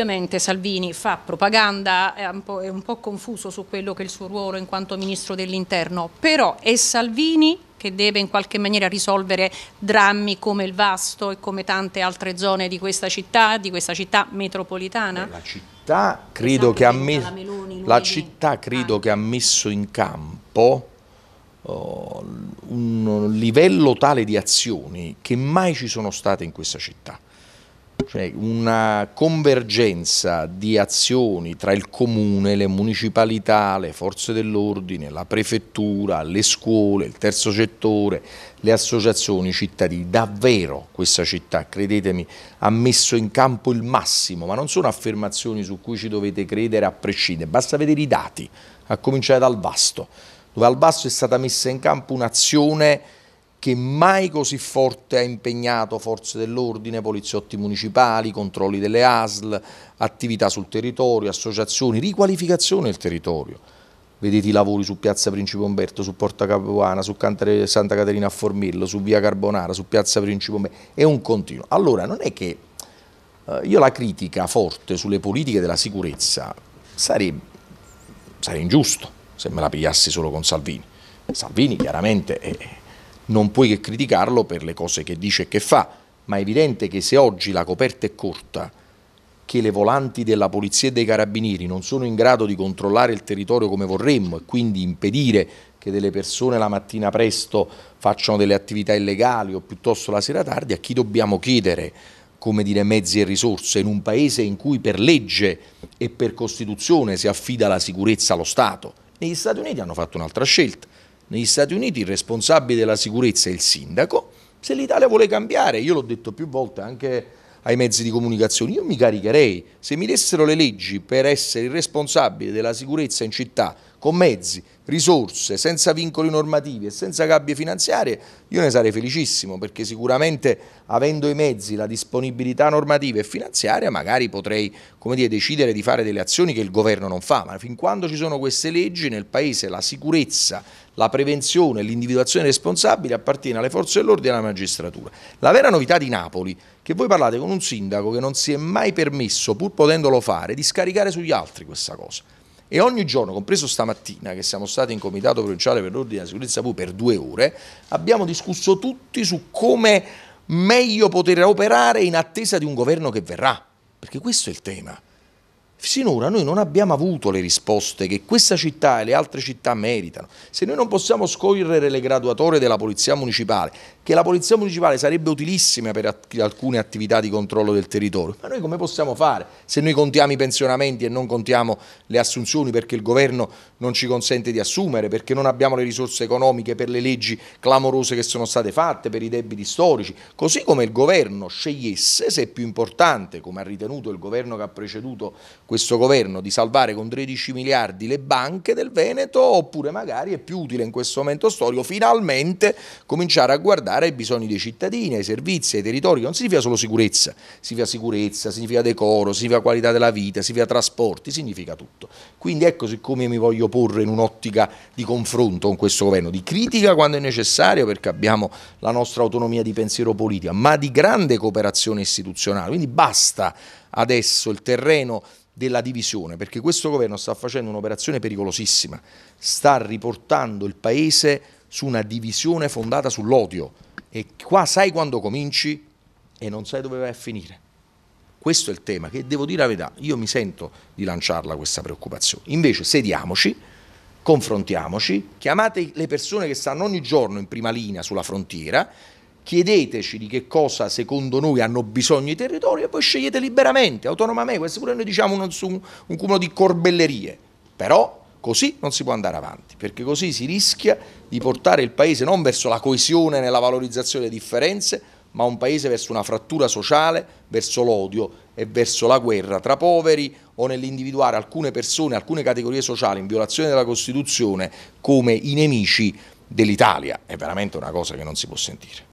Ovviamente Salvini fa propaganda, è un, è un po' confuso su quello che è il suo ruolo in quanto ministro dell'interno, però è Salvini che deve in qualche maniera risolvere drammi come il Vasto e come tante altre zone di questa città, di questa città metropolitana? la città credo, che ha, me Meloni, la città credo ah. che ha, messo in campo uh, un livello tale di azioni che mai ci sono state in questa città cioè una convergenza di azioni tra il comune, le municipalità, le forze dell'ordine, la prefettura, le scuole, il terzo settore, le associazioni, i cittadini. Davvero questa città, credetemi, ha messo in campo il massimo, ma non sono affermazioni su cui ci dovete credere a prescindere, basta vedere i dati, a cominciare dal Vasto, dove al Vasto è stata messa in campo un'azione che mai così forte ha impegnato forze dell'ordine, poliziotti municipali, controlli delle ASL, attività sul territorio, associazioni, riqualificazione del territorio. Vedete i lavori su Piazza Principe Umberto, su Porta Capuana, su Santa Caterina a Formillo, su Via Carbonara, su Piazza Principe Umberto, è un continuo. Allora non è che eh, io la critica forte sulle politiche della sicurezza sarebbe, sarebbe ingiusto se me la pigliassi solo con Salvini. Salvini chiaramente è non puoi che criticarlo per le cose che dice e che fa, ma è evidente che se oggi la coperta è corta, che le volanti della polizia e dei carabinieri non sono in grado di controllare il territorio come vorremmo e quindi impedire che delle persone la mattina presto facciano delle attività illegali o piuttosto la sera tardi, a chi dobbiamo chiedere come dire, mezzi e risorse in un paese in cui per legge e per Costituzione si affida la sicurezza allo Stato? Negli Stati Uniti hanno fatto un'altra scelta, negli Stati Uniti il responsabile della sicurezza è il sindaco, se l'Italia vuole cambiare, io l'ho detto più volte anche ai mezzi di comunicazione, io mi caricherei, se mi dessero le leggi per essere il responsabile della sicurezza in città con mezzi, risorse, senza vincoli normativi e senza gabbie finanziarie, io ne sarei felicissimo perché sicuramente avendo i mezzi, la disponibilità normativa e finanziaria, magari potrei dire, decidere di fare delle azioni che il governo non fa, ma fin quando ci sono queste leggi nel Paese la sicurezza, la prevenzione, l'individuazione responsabile appartiene alle forze dell'ordine e alla magistratura. La vera novità di Napoli è che voi parlate con un sindaco che non si è mai permesso, pur potendolo fare, di scaricare sugli altri questa cosa e ogni giorno, compreso stamattina che siamo stati in comitato provinciale per l'ordine della sicurezza pubblica per due ore, abbiamo discusso tutti su come meglio poter operare in attesa di un governo che verrà, perché questo è il tema. Sinora noi non abbiamo avuto le risposte che questa città e le altre città meritano. Se noi non possiamo scorrere le graduatorie della Polizia Municipale, che la Polizia Municipale sarebbe utilissima per alcune attività di controllo del territorio, ma noi come possiamo fare se noi contiamo i pensionamenti e non contiamo le assunzioni perché il governo non ci consente di assumere, perché non abbiamo le risorse economiche per le leggi clamorose che sono state fatte, per i debiti storici, così come il governo scegliesse se è più importante, come ha ritenuto il governo che ha preceduto questo governo di salvare con 13 miliardi le banche del Veneto oppure magari è più utile in questo momento storico finalmente cominciare a guardare ai bisogni dei cittadini, ai servizi, ai territori, non significa solo sicurezza, significa sicurezza, significa decoro, significa qualità della vita, significa trasporti, significa tutto. Quindi ecco siccome mi voglio porre in un'ottica di confronto con questo governo, di critica quando è necessario perché abbiamo la nostra autonomia di pensiero politico, ma di grande cooperazione istituzionale, quindi basta adesso il terreno della divisione, perché questo governo sta facendo un'operazione pericolosissima, sta riportando il Paese su una divisione fondata sull'odio e qua sai quando cominci e non sai dove vai a finire. Questo è il tema che devo dire la verità, io mi sento di lanciarla questa preoccupazione. Invece sediamoci, confrontiamoci, chiamate le persone che stanno ogni giorno in prima linea sulla frontiera chiedeteci di che cosa secondo noi hanno bisogno i territori e poi scegliete liberamente, autonomamente, questo pure noi diciamo un, un, un cumulo di corbellerie, però così non si può andare avanti, perché così si rischia di portare il Paese non verso la coesione nella valorizzazione delle differenze, ma un Paese verso una frattura sociale, verso l'odio e verso la guerra tra poveri o nell'individuare alcune persone, alcune categorie sociali in violazione della Costituzione come i nemici dell'Italia. È veramente una cosa che non si può sentire.